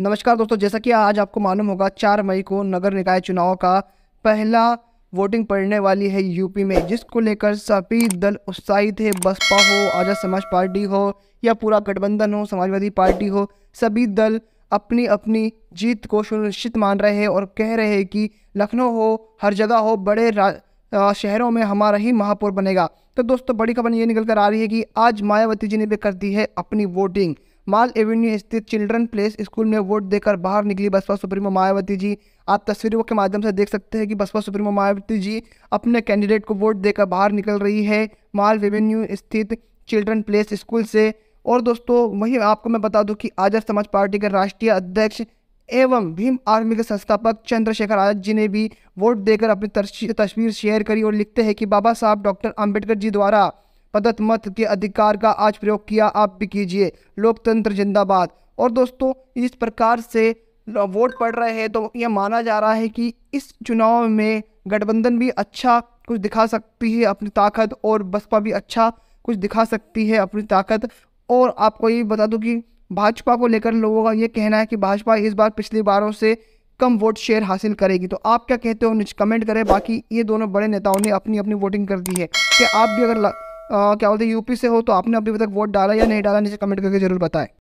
नमस्कार दोस्तों जैसा कि आज आपको मालूम होगा चार मई को नगर निकाय चुनाव का पहला वोटिंग पड़ने वाली है यूपी में जिसको लेकर सभी दल उत्साहित है बसपा हो आजाद समाज पार्टी हो या पूरा गठबंधन हो समाजवादी पार्टी हो सभी दल अपनी अपनी जीत को सुनिश्चित मान रहे हैं और कह रहे हैं कि लखनऊ हो हर जगह हो बड़े शहरों में हमारा ही महापौर बनेगा तो दोस्तों बड़ी खबर ये निकल कर आ रही है कि आज मायावती जी ने भी कर दी है अपनी वोटिंग माल एवेन्यू स्थित चिल्ड्रन प्लेस स्कूल में वोट देकर बाहर निकली बसपा सुप्रीमो मायावती जी आप तस्वीरों के माध्यम से देख सकते हैं कि बसपा सुप्रीमो मायावती जी अपने कैंडिडेट को वोट देकर बाहर निकल रही है माल एवेन्यू स्थित चिल्ड्रन प्लेस स्कूल से और दोस्तों वहीं आपको मैं बता दूं कि आजाद समाज पार्टी के राष्ट्रीय अध्यक्ष एवं भीम आर्मी के संस्थापक चंद्रशेखर आजाद जी ने भी वोट देकर अपनी तस्वीर शेयर करी और लिखते हैं कि बाबा साहब डॉक्टर अंबेडकर जी द्वारा पदत मत के अधिकार का आज प्रयोग किया आप भी कीजिए लोकतंत्र जिंदाबाद और दोस्तों इस प्रकार से वोट पड़ रहे हैं तो यह माना जा रहा है कि इस चुनाव में गठबंधन भी अच्छा कुछ दिखा सकती है अपनी ताकत और बसपा भी अच्छा कुछ दिखा सकती है अपनी ताकत और आपको ये बता दूँ कि भाजपा को लेकर लोगों का ये कहना है कि भाजपा इस बार पिछली बारों से कम वोट शेयर हासिल करेगी तो आप क्या कहते हो नीचे कमेंट करें बाकी ये दोनों बड़े नेताओं ने अपनी अपनी वोटिंग कर दी है कि आप भी अगर क्या बोलते हैं यूपी से हो तो आपने अभी तक वोट डाला या नहीं डाला नीचे कमेंट करके जरूर बताएं